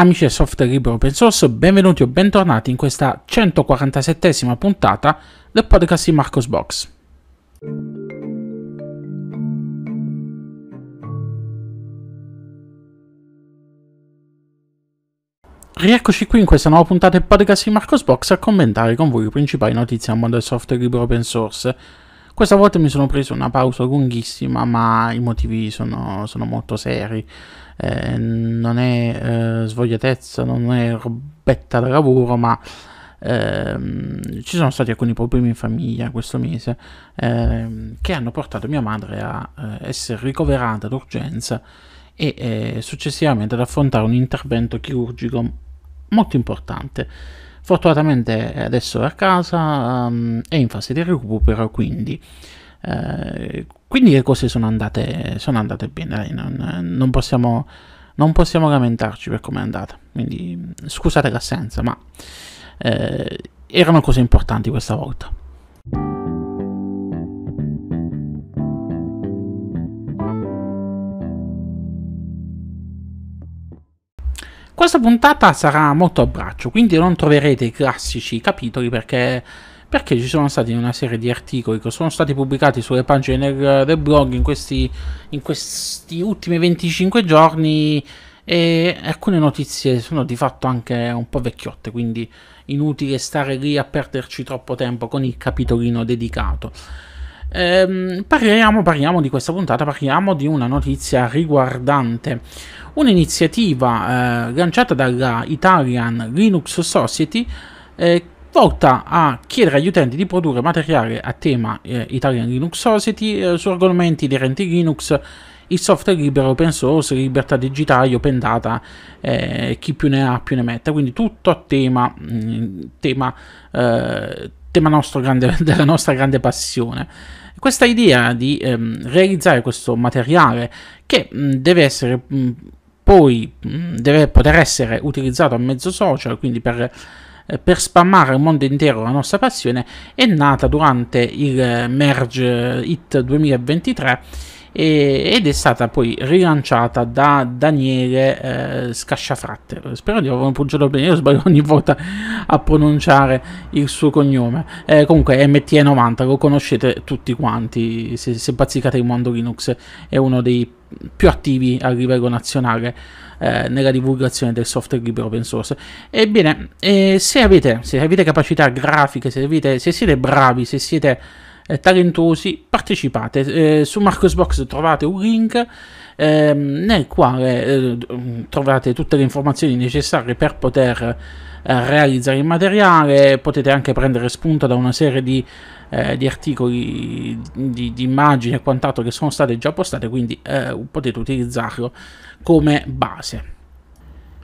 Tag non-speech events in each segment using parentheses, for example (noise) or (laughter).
Amici del software libero open source, benvenuti o bentornati in questa 147esima puntata del podcast di Marcos Box. Rieccoci qui in questa nuova puntata del podcast di Marcos Box a commentare con voi le principali notizie al mondo del software libero open source. Questa volta mi sono preso una pausa lunghissima, ma i motivi sono, sono molto seri eh, non è eh, svogliatezza, non è robetta da lavoro, ma ehm, ci sono stati alcuni problemi in famiglia questo mese ehm, che hanno portato mia madre a eh, essere ricoverata d'urgenza e eh, successivamente ad affrontare un intervento chirurgico molto importante. Fortunatamente adesso è a casa, um, è in fase di recupero, quindi eh, quindi le cose sono andate, sono andate bene, dai, non, non, possiamo, non, possiamo, lamentarci per come è andata. Quindi scusate l'assenza, ma eh, erano cose importanti questa volta. Questa puntata sarà molto a braccio, quindi non troverete i classici capitoli perché perché ci sono stati una serie di articoli che sono stati pubblicati sulle pagine del, del blog in questi, in questi ultimi 25 giorni e alcune notizie sono di fatto anche un po' vecchiotte, quindi inutile stare lì a perderci troppo tempo con il capitolino dedicato. Ehm, parliamo, parliamo, di questa puntata, parliamo di una notizia riguardante un'iniziativa eh, lanciata dalla Italian Linux Society eh, volta a chiedere agli utenti di produrre materiale a tema eh, Italian Linux Society eh, su argomenti inerenti Linux, il software libero, open source, libertà digitali, open data, eh, chi più ne ha più ne metta, quindi tutto a tema, mh, mm, tema, eh, tema nostro grande, (laughs) della nostra grande passione questa idea di ehm, realizzare questo materiale che mh, mm, deve essere mh, mm, poi mh, deve poter essere utilizzato a mezzo social, quindi per eh, per spammare il mondo intero la nostra passione è nata durante il eh, Merge Hit 2023 e, ed è stata poi rilanciata da Daniele eh, Scasciafratte. Spero di aver pronunciato bene, io sbaglio ogni volta a pronunciare il suo cognome. Eh, comunque MTE90 lo conoscete tutti quanti, se, se bazzicate il mondo Linux è uno dei più attivi a livello nazionale eh, nella divulgazione del software libero open source. Ebbene, eh, se, avete, se avete capacità grafiche, se, avete, se siete bravi, se siete eh, talentosi, partecipate. Eh, su Marcosbox trovate un link ehm, nel quale eh, mm, trovate tutte le informazioni necessarie per poter eh, realizzare il materiale, potete anche prendere spunto da una serie di, eh, di articoli, di, di, immagini e quant'altro che sono state già postate, quindi eh, potete utilizzarlo come base.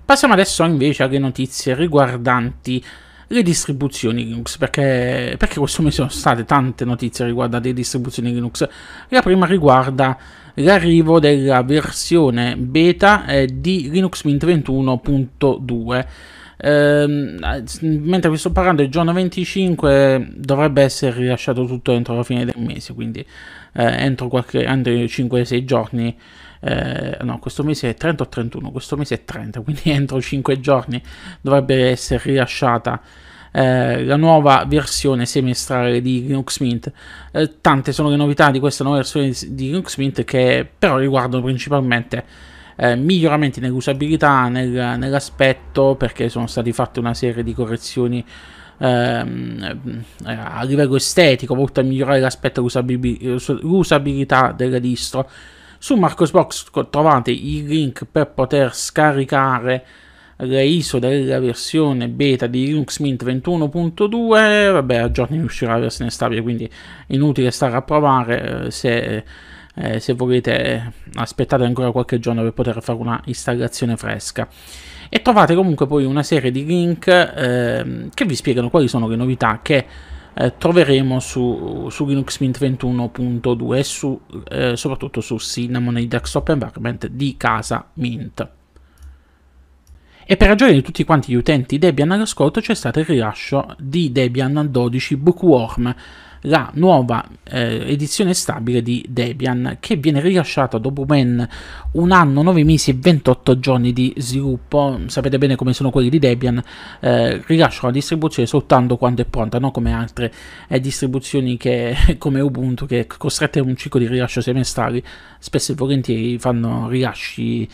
Passiamo adesso invece alle notizie riguardanti le distribuzioni Linux, perché, perché questo mese sono state tante notizie riguardo le distribuzioni Linux. La prima riguarda l'arrivo della versione beta eh, di Linux Mint 21.2. Ehm, mentre vi sto parlando il giorno 25 dovrebbe essere rilasciato tutto entro la fine del mese quindi eh, entro qualche, entro 5-6 giorni eh, no, questo mese è 30 o 31, questo mese è 30, (laughs) quindi entro 5 giorni dovrebbe essere rilasciata eh, la nuova versione semestrale di Linux Mint. Eh, tante sono le novità di questa nuova versione di Linux Mint che però riguardano principalmente eh, miglioramenti nell'usabilità, nel, nell'aspetto, perché sono state fatte una serie di correzioni ehm, eh, a livello estetico, volto a migliorare l'aspetto e l'usabilità della distro. Su Marcosbox trovate il link per poter scaricare le ISO della versione beta di Linux Mint 21.2, vabbè a giorni uscirà la versione stabile, quindi inutile stare a provare eh, se... Eh, se volete eh, aspettate ancora qualche giorno per poter fare una installazione fresca e trovate comunque poi una serie di link eh, che vi spiegano quali sono le novità che eh, troveremo su, su, Linux Mint 21.2 e su, eh, soprattutto su Cinnamon e desktop environment di casa Mint. E per ragione di tutti quanti gli utenti Debian all'ascolto c'è stato il rilascio di Debian 12 Bookworm, la nuova eh, edizione stabile di Debian che viene rilasciata dopo ben un anno, nove mesi e 28 giorni di sviluppo. Sapete bene come sono quelli di Debian, eh, rilasciano la distribuzione soltanto quando è pronta, non come altre eh, distribuzioni che, (laughs) come Ubuntu che costrette a un ciclo di rilascio semestrali spesso e volentieri fanno rilasci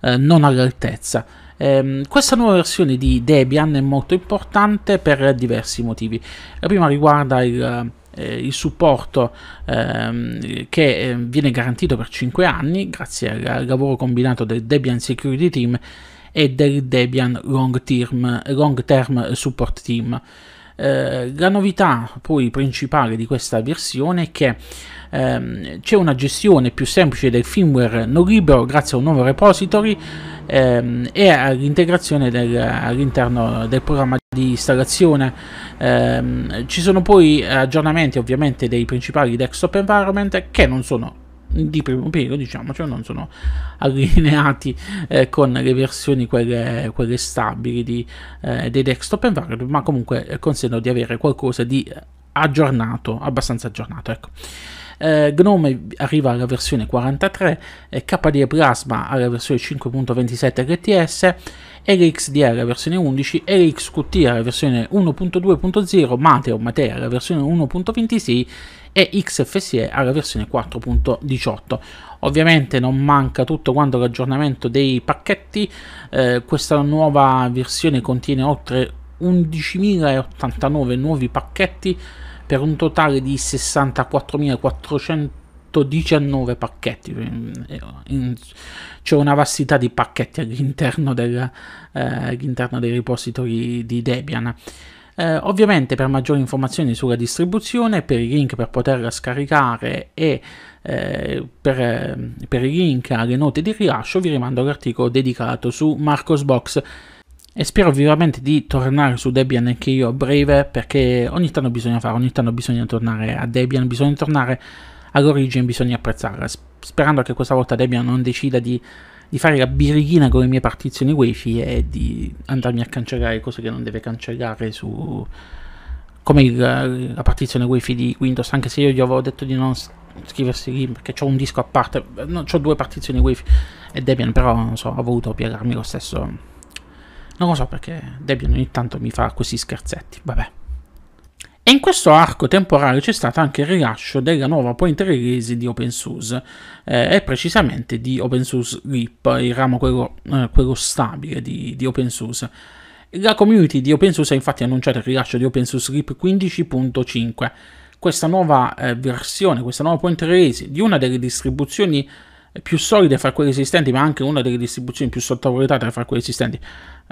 eh, non all'altezza. Eh, questa nuova versione di Debian è molto importante per diversi motivi. La prima riguarda il eh, il supporto ehm, che ehm, viene garantito per 5 anni grazie al lavoro combinato del Debian Security Team e del Debian Long Term, Long Term Support Team. Eh, la novità poi principale di questa versione è che ehm, c'è una gestione più semplice del firmware non libero grazie a un nuovo repository ehm, e all'integrazione del, all'interno del programma di installazione. Ehm, ci sono poi aggiornamenti ovviamente dei principali desktop environment che non sono di primo pelo, diciamo, cioè non sono allineati eh, con le versioni quelle, quelle stabili di, eh, dei desktop environment, ma comunque eh, consentono di avere qualcosa di aggiornato, abbastanza aggiornato, ecco. Eh, Gnome arriva alla versione 43, eh, KDE Plasma alla versione 5.27 LTS RxDA la versione 11, RxQT la versione 1.2.0, Mate o Matea la versione 1.26 e XFSE alla versione 4.18. Ovviamente non manca tutto quanto l'aggiornamento dei pacchetti, eh, questa nuova versione contiene oltre 11.089 nuovi pacchetti per un totale di 64.400 19 pacchetti, eh, c'è una vastità di pacchetti all'interno, del, eh, all'interno dei repository di Debian. Eh, ovviamente per maggiori informazioni sulla distribuzione, per i link per poterla scaricare e eh, per, per i link alle note di rilascio vi rimando all'articolo dedicato su Marcosbox e spero vivamente di tornare su Debian anche io a breve perché ogni tanto bisogna fare, ogni tanto bisogna tornare a Debian, bisogna tornare all'origine bisogna apprezzarla, sperando che questa volta Debian non decida di, di fare la birichina con le mie partizioni wifi e di andarmi a cancellare cose che non deve cancellare su come il, la partizione wifi di Windows, anche se io gli avevo detto di non scriversi lì perché ho un disco a parte, no, ho due partizioni wifi e Debian però non so, ha voluto piegarmi lo stesso. Non lo so perché Debian ogni tanto mi fa questi scherzetti, vabbè. E in questo arco temporale c'è stato anche il rilascio della nuova pointer release di OpenSUSE, eh, e precisamente di OpenSUSE RIP, il ramo quello, eh, quello stabile di, di OpenSUSE. La community di OpenSUSE ha infatti annunciato il rilascio di OpenSUSE RIP 15.5, questa nuova eh, versione, questa nuova pointer release di una delle distribuzioni eh, più solide fra quelle esistenti, ma anche una delle distribuzioni più sottovalutate fra quelle esistenti.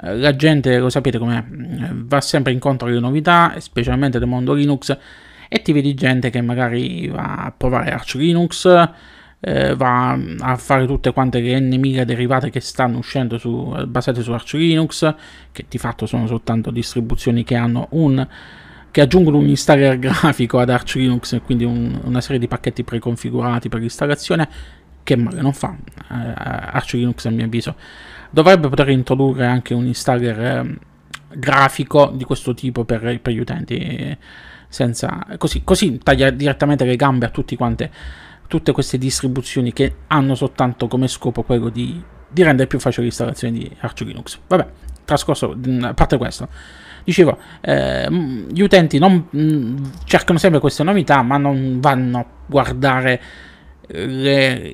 Eh, la gente, lo sapete com'è, mm, va sempre incontro alle novità, specialmente del mondo Linux, e ti vedi gente che magari va a provare Arch Linux, eh, va mm, a fare tutte quante le N1000 derivate che stanno uscendo su, eh, basate su Arch Linux, che di fatto sono soltanto distribuzioni che hanno un che aggiungono un installer (laughs) grafico ad Arch Linux, quindi un, una serie di pacchetti preconfigurati per l'installazione che male non fa. Eh, Arch Linux a mio avviso dovrebbe poter introdurre anche un installer eh, grafico di questo tipo per, per gli utenti, senza, così, così, taglia direttamente le gambe a tutti quante, tutte queste distribuzioni che hanno soltanto come scopo quello di, di rendere più facile l'installazione di Arch Linux. Vabbè, trascorso, mm, a parte questo. Dicevo, eh, mm, gli utenti non, mh, mm, cercano sempre queste novità, ma non vanno a guardare le,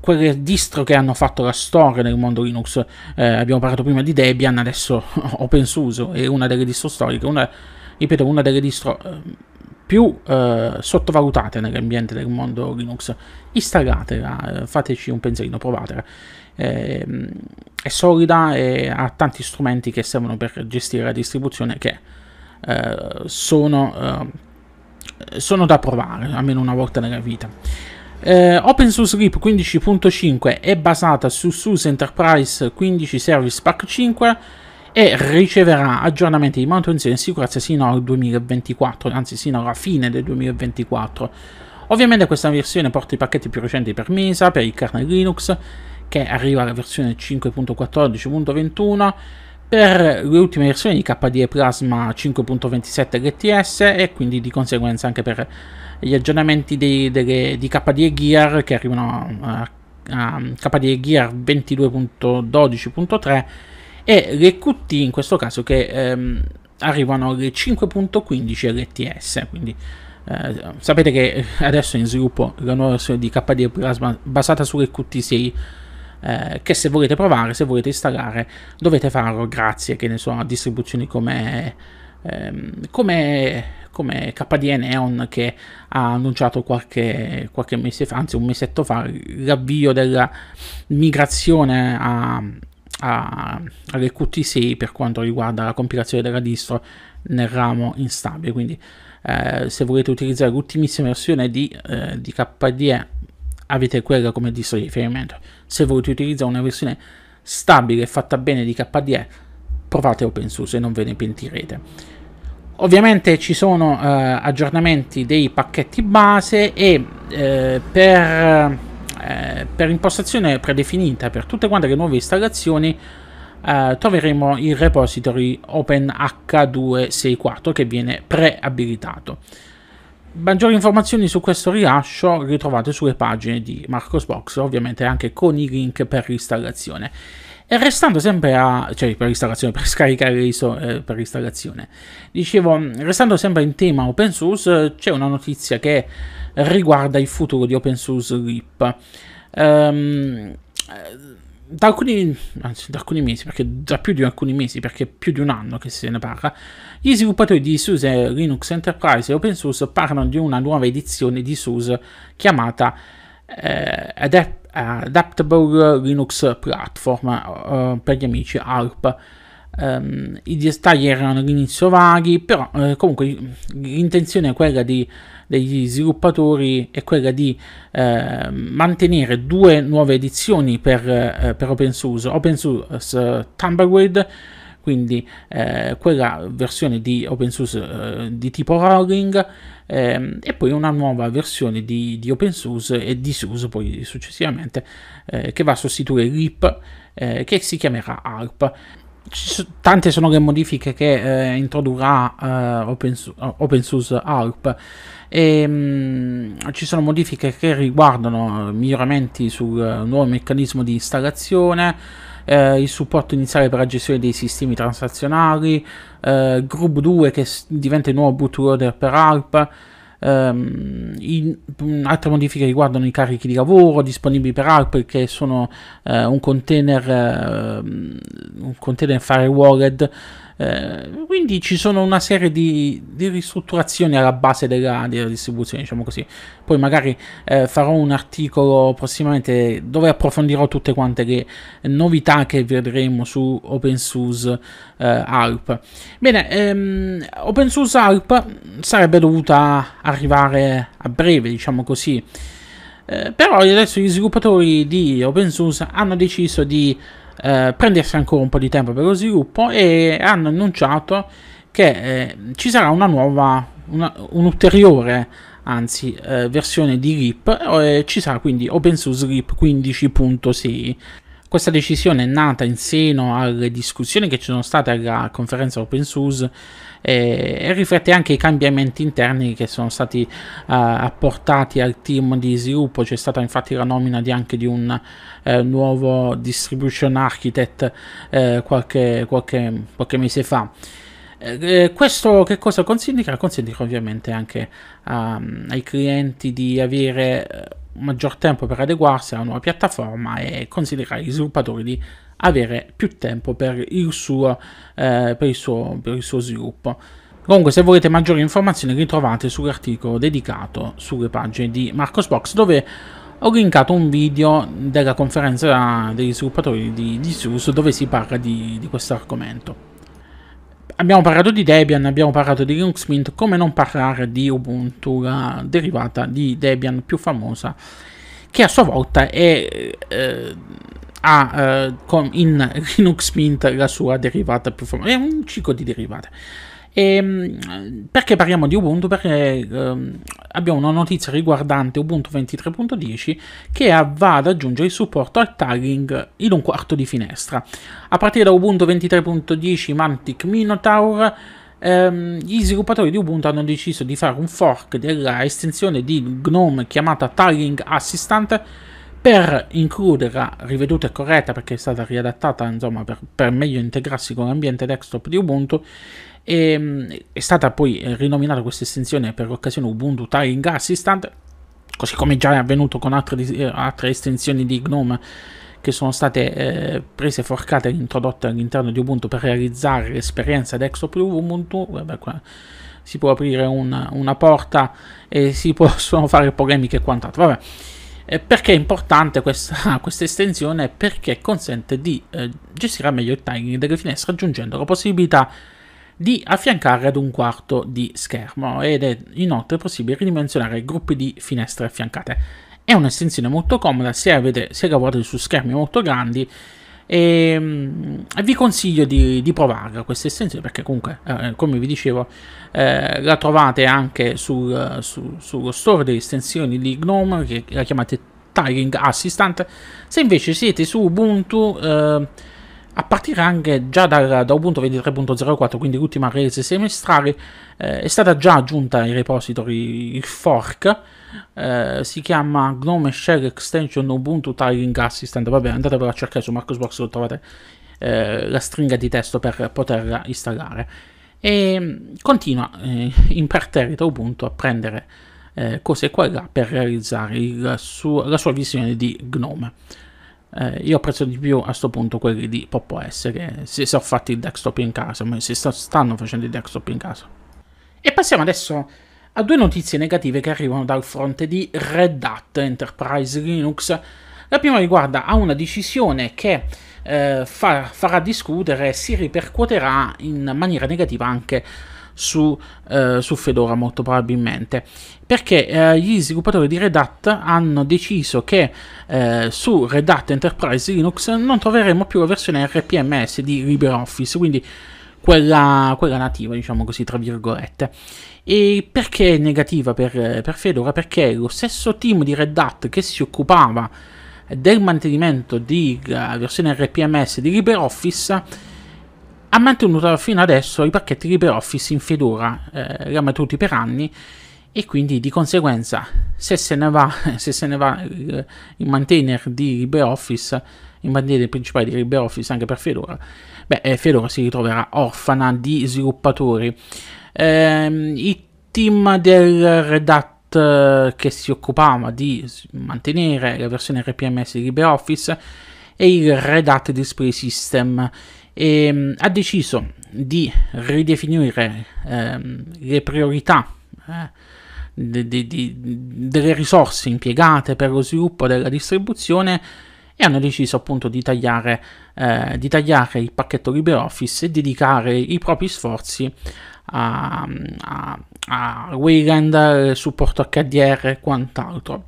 quelle distro che hanno fatto la storia nel mondo Linux. Eh, abbiamo parlato prima di Debian, adesso (laughs) OpenSUSE è una delle distro storiche, una, ripeto, una delle distro eh, più eh, sottovalutate nell'ambiente del mondo Linux. Installatela, eh, fateci un pensierino, provatela. Ehm, è solida e ha tanti strumenti che servono per gestire la distribuzione che eh, sono, sono da provare almeno una volta nella vita. Eh, Open RIP 15.5 è basata su SUSE Enterprise 15 Service Pack 5 e riceverà aggiornamenti di manutenzione e sicurezza sino al 2024, anzi sino alla fine del 2024. Ovviamente questa versione porta i pacchetti più recenti per Mesa, per il kernel Linux, che arriva alla versione 5.14.21, per le ultime versioni di KDE Plasma 5.27 LTS e quindi di conseguenza anche per gli aggiornamenti di, delle, di KDE Gear che arrivano a, a KDE Gear 22.12.3 e le QT in questo caso che ehm, arrivano alle 5.15 LTS quindi eh, sapete che adesso è in sviluppo la nuova versione di KDE Plasma basata sulle QT6 eh, che se volete provare, se volete installare dovete farlo grazie che ne so a distribuzioni come Ehm, come, come KDE Neon che ha annunciato qualche, qualche mese fa, anzi un mesetto fa, l'avvio della migrazione a, a, all'EQT6 per quanto riguarda la compilazione della distro nel ramo instabile. Quindi eh, se volete utilizzare l'ultimissima versione di, eh, di KDE avete quella come distro di riferimento. Se volete utilizzare una versione stabile e fatta bene di KDE provate open source e non ve ne pentirete. Ovviamente ci sono eh, aggiornamenti dei pacchetti base e eh, per, eh, per, impostazione predefinita per tutte quante le nuove installazioni eh, troveremo il repository OpenH264 che viene preabilitato. Maggiori informazioni su questo rilascio le trovate sulle pagine di Marcosbox, ovviamente anche con i link per l'installazione. E restando sempre a... cioè per installazione, per scaricare ISO eh, per installazione. Dicevo, restando sempre in tema open source, c'è una notizia che riguarda il futuro di open source RIP. Um, ehm, da alcuni, anzi, da alcuni mesi, perché da più di alcuni mesi, perché più di un anno che se ne parla, gli sviluppatori di SUSE Linux Enterprise e Open Source parlano di una nuova edizione di SUSE chiamata eh, ed eh, Adaptable Linux Platform eh, per gli amici ARP. Um, ehm, I dettagli erano all'inizio vaghi, però eh, comunque l'intenzione è quella di, degli sviluppatori è quella di eh, mantenere due nuove edizioni per, eh, per open source, open source eh, Tumbleweed quindi eh, quella versione di open source eh, di tipo rolling ehm, e poi una nuova versione di, di, open source e di disuso poi successivamente eh, che va a sostituire l'IP eh, che si chiamerà ARP tante sono le modifiche che eh, introdurrà eh, open, open, Source ARP e, ehm, mh, ci sono modifiche che riguardano eh, miglioramenti sul eh, nuovo meccanismo di installazione eh, il supporto iniziale per la gestione dei sistemi transazionali, eh, Group 2 che diventa il nuovo bootloader per ARP, Um, ehm, in, altre modifiche riguardano i carichi di lavoro disponibili per ARP che sono uh, un container uh, un container FireWallet eh, quindi ci sono una serie di, di ristrutturazioni alla base della, della, distribuzione, diciamo così. Poi magari eh, farò un articolo prossimamente dove approfondirò tutte quante le novità che vedremo su OpenSUSE eh, ARP. Bene, ehm, OpenSUSE ARP sarebbe dovuta arrivare a breve, diciamo così. Eh, però adesso gli sviluppatori di OpenSUSE hanno deciso di eh, prendersi ancora un po' di tempo per lo sviluppo e hanno annunciato che eh, ci sarà una nuova, una, un'ulteriore anzi eh, versione di RIP, eh, ci sarà quindi open source RIP 15.6. Questa decisione è nata in seno alle discussioni che ci sono state alla conferenza OpenSUSE e, eh, e riflette anche i cambiamenti interni che sono stati uh, apportati al team di sviluppo. C'è stata infatti la nomina di anche di un uh, nuovo distribution architect uh, qualche, qualche, qualche mese fa. Eh, questo che cosa consiglia? Consiglia ovviamente anche um, ai clienti di avere maggior tempo per adeguarsi alla nuova piattaforma e considerare gli sviluppatori di avere più tempo per il suo, eh, per il suo, per il suo sviluppo. Comunque se volete maggiori informazioni li trovate sull'articolo dedicato sulle pagine di Marcosbox dove ho linkato un video della conferenza degli sviluppatori di, di SUS dove si parla di, di questo argomento abbiamo parlato di Debian, abbiamo parlato di Linux Mint, come non parlare di Ubuntu, la derivata di Debian più famosa, che a sua volta è, eh, ha eh, in Linux (laughs) Mint la sua derivata più famosa, è un ciclo di derivate. E, ehm, perché parliamo di Ubuntu? Perché ehm, abbiamo una notizia riguardante Ubuntu 23.10 che va ad aggiungere il supporto al tagging in un quarto di finestra. A partire da Ubuntu 23.10 Mantic Minotaur ehm, gli sviluppatori di Ubuntu hanno deciso di fare un fork della estensione di GNOME chiamata Tagging Assistant per includerla riveduta e corretta perché è stata riadattata insomma, per, per meglio integrarsi con l'ambiente desktop di Ubuntu e, ehm, è stata poi eh, rinominata questa estensione per l'occasione Ubuntu Tiling Assistant, così come già è avvenuto con altre, eh, altre estensioni di GNOME che sono state eh, prese, forcate e introdotte all'interno di Ubuntu per realizzare l'esperienza desktop di Ubuntu. Vabbè, qua, si può aprire una, una, porta e si (laughs) possono fare polemiche e quant'altro. Vabbè. Eh, perché è importante questa, (laughs) questa, estensione? Perché consente di eh, gestire meglio il timing delle finestre aggiungendo la possibilità di affiancare ad un quarto di schermo ed è inoltre possibile ridimensionare gruppi di finestre affiancate. È un'estensione molto comoda se, avete, se lavorate su schermi molto grandi e, ehm, vi consiglio di, di provare questa estensione perché comunque eh, come vi dicevo eh, la trovate anche sul, su, sullo store delle estensioni di Gnome che la chiamate Tiling Assistant se invece siete su Ubuntu eh, a partire anche già dal, da Ubuntu 23.04, quindi l'ultima release semestrale, eh, è stata già aggiunta ai repository il fork, eh, si chiama Gnome Shell Extension Ubuntu Tiling Assistant, vabbè andate a cercare su Marcosbox, lo trovate eh, la stringa di testo per poterla installare. E mm, continua eh, imperterrito Ubuntu a prendere eh, cose qua e là per realizzare il, su, la sua visione di Gnome. Eh, io apprezzo di più a questo punto quelli di Pop S che si sono fatti il desktop in casa, ma si sta, stanno facendo il desktop in casa. E passiamo adesso a due notizie negative che arrivano dal fronte di Red Hat Enterprise Linux. La prima riguarda a una decisione che eh, fa, farà discutere e si ripercuoterà in maniera negativa anche su, eh, su Fedora molto probabilmente perché eh, gli sviluppatori di Red Hat hanno deciso che eh, su Red Hat Enterprise Linux non troveremo più la versione RPMS di LibreOffice, quindi quella, quella nativa, diciamo così, tra virgolette. E perché è negativa per, per Fedora? Perché lo stesso team di Red Hat che si occupava del mantenimento della eh, versione RPMS di LibreOffice ha mantenuto fino adesso i pacchetti LibreOffice in Fedora, eh, li ha mantenuti per anni e quindi di conseguenza se se ne va, (laughs) se se ne va il, eh, il maintainer di LibreOffice, il maintainer principale di LibreOffice anche per Fedora, beh, eh, Fedora si ritroverà orfana di sviluppatori. Eh, I team del Red Hat eh, che si occupava di mantenere la versione RPMS di LibreOffice e il Red Hat Display System e ehm, ha deciso di ridefinire ehm, le priorità eh, di, di, di, delle risorse impiegate per lo sviluppo della distribuzione e hanno deciso appunto di tagliare, eh, di tagliare il pacchetto LibreOffice e dedicare i propri sforzi a, a, a Wayland, supporto HDR e quant'altro.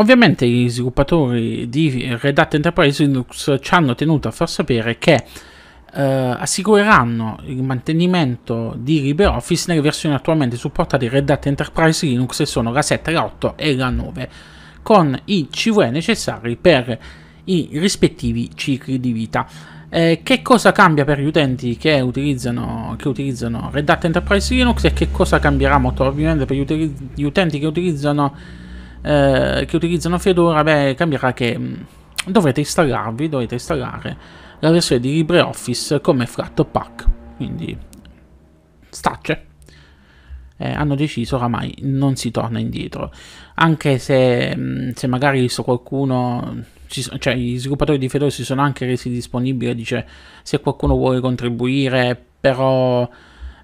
Ovviamente gli sviluppatori di Red Hat Enterprise Linux ci hanno tenuto a far sapere che eh, assicureranno il mantenimento di LibreOffice nelle versioni attualmente supportate in Red Hat Enterprise Linux che sono la 7, la 8 e la 9 con i CVE necessari per i rispettivi cicli di vita. Eh, che cosa cambia per gli utenti che utilizzano, che utilizzano, Red Hat Enterprise Linux e che cosa cambierà molto probabilmente per gli, utili- gli utenti che utilizzano, eh, che utilizzano Fedora? Beh, cambierà che mh, mm, dovrete installarvi, dovete installare la versione di LibreOffice come fratto pack, quindi stacce. Eh, hanno deciso oramai non si torna indietro, anche se, mm, se magari so qualcuno, cioè gli sviluppatori di Fedora si sono anche resi disponibili, dice se qualcuno vuole contribuire, però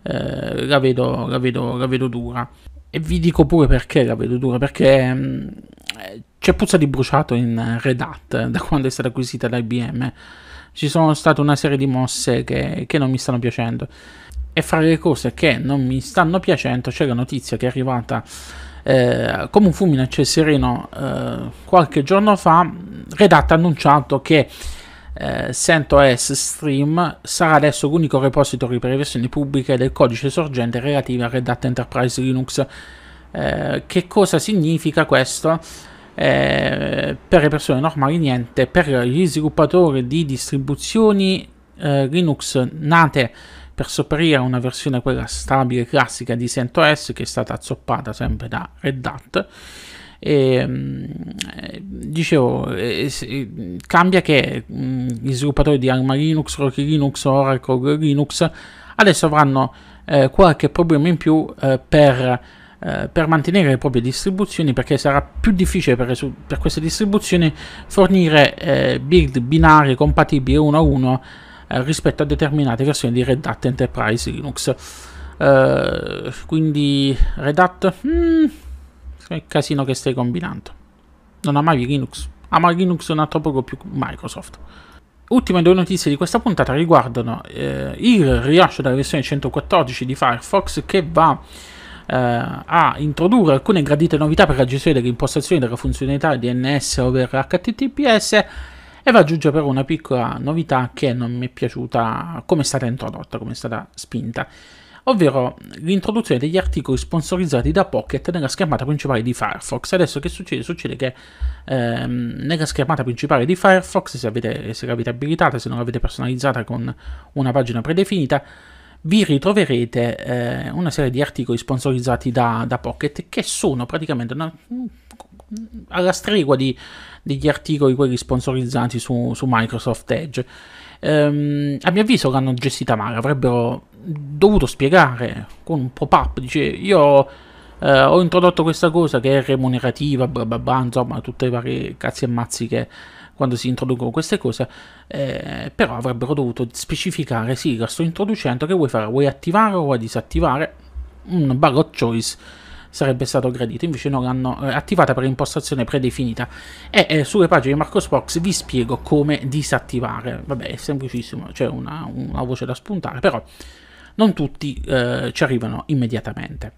eh, la, vedo, la, vedo, la vedo dura. E vi dico pure perché la vedo dura, perché mh, mm, c'è puzza di bruciato in Red Hat da quando è stata acquisita da IBM ci sono state una serie di mosse che, che non mi stanno piacendo. E fra le cose che non mi stanno piacendo c'è la notizia che è arrivata eh, come un fulmine a ciel sereno eh, qualche giorno fa, Red Hat ha annunciato che eh, CentOS Stream sarà adesso l'unico repository per le versioni pubbliche del codice sorgente relative a Red Hat Enterprise Linux. Eh, che cosa significa questo? eh, per le persone normali niente, per gli sviluppatori di distribuzioni eh, Linux nate per sopperire a una versione quella stabile classica di CentOS che è stata azzoppata sempre da Red Hat. E, ehm, eh, dicevo, eh, eh, cambia che mm, gli sviluppatori di Arma Linux, Rocky Linux, Oracle Linux adesso avranno eh, qualche problema in più eh, per eh, per mantenere le proprie distribuzioni perché sarà più difficile per, per queste distribuzioni fornire eh, build binari compatibili uno a uno eh, rispetto a determinate versioni di Red Hat Enterprise Linux. Eh, quindi Red Hat, mm, è il casino che stai combinando. Non amavi Linux, ama ah, Linux un altro poco più Microsoft. Ultime due notizie di questa puntata riguardano eh, il rilascio della versione 114 di Firefox che va eh, a introdurre alcune gradite novità per la gestione delle impostazioni della funzionalità DNS over HTTPS e va ad aggiungere però una piccola novità che non mi è piaciuta come è stata introdotta, come è stata spinta, ovvero l'introduzione degli articoli sponsorizzati da Pocket nella schermata principale di Firefox. Adesso che succede? Succede che ehm, nella schermata principale di Firefox, se, avete, se l'avete abilitata, se non l'avete personalizzata con una pagina predefinita, vi ritroverete eh, una serie di articoli sponsorizzati da, da Pocket che sono praticamente una, mm, alla stregua di, degli articoli quelli sponsorizzati su, su Microsoft Edge. Ehm, a mio avviso l'hanno gestita male, avrebbero dovuto spiegare con un pop-up, dice io eh, ho introdotto questa cosa che è remunerativa, bla bla bla, insomma tutte le varie cazzi e mazzi che quando si introducono queste cose, eh, però avrebbero dovuto specificare, sì, la sto introducendo, che vuoi fare? Vuoi attivare o vuoi disattivare? Un bug of choice sarebbe stato gradito, invece non l'hanno eh, attivata per impostazione predefinita. E eh, sulle pagine di Marcosbox vi spiego come disattivare. Vabbè, è semplicissimo, c'è una, una voce da spuntare, però non tutti eh, ci arrivano immediatamente.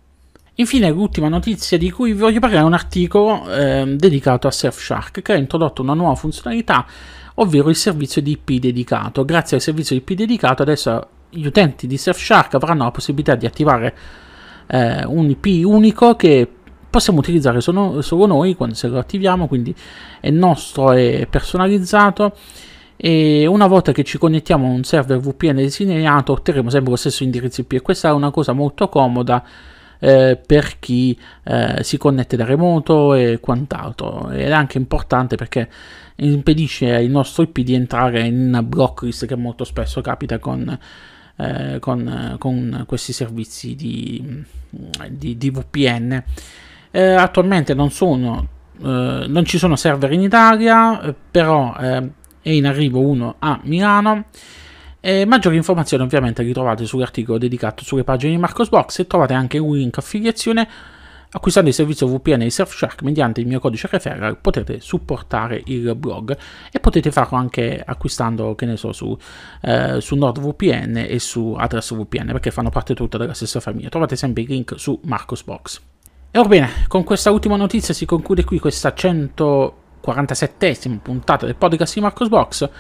Infine l'ultima notizia di cui vi voglio parlare è un articolo eh, dedicato a Surfshark che ha introdotto una nuova funzionalità ovvero il servizio di IP dedicato. Grazie al servizio di IP dedicato adesso gli utenti di Surfshark avranno la possibilità di attivare eh, un IP unico che possiamo utilizzare solo, solo noi quando se lo attiviamo, quindi è nostro e personalizzato e una volta che ci connettiamo a un server VPN designato otterremo sempre lo stesso indirizzo IP e questa è una cosa molto comoda eh, per chi eh, si connette da remoto e quant'altro. Ed è anche importante perché impedisce al nostro IP di entrare in una blocklist che molto spesso capita con, eh, con, con questi servizi di, di, di VPN. Eh, attualmente non, sono, eh, non ci sono server in Italia, però è in arrivo uno a Milano. E maggiori informazioni ovviamente li trovate sull'articolo dedicato sulle pagine di Marcosbox e trovate anche un link affiliazione Acquistando il servizio VPN di Surfshark mediante il mio codice referral potete supportare il blog e potete farlo anche acquistando, che ne so, su, eh, su NordVPN e su VPN perché fanno parte tutta della stessa famiglia. Trovate sempre il link su Marcosbox. E orbene, con questa ultima notizia si conclude qui questa 147esima puntata del podcast di Marcosbox.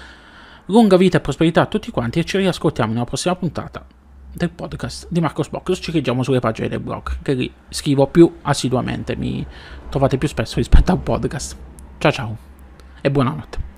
Lunga vita e prosperità a tutti quanti e ci riascoltiamo nella prossima puntata del podcast di Marcos Box. Ci leggiamo sulle pagine del blog, che lì scrivo più assiduamente, mi trovate più spesso rispetto al podcast. Ciao ciao e buonanotte.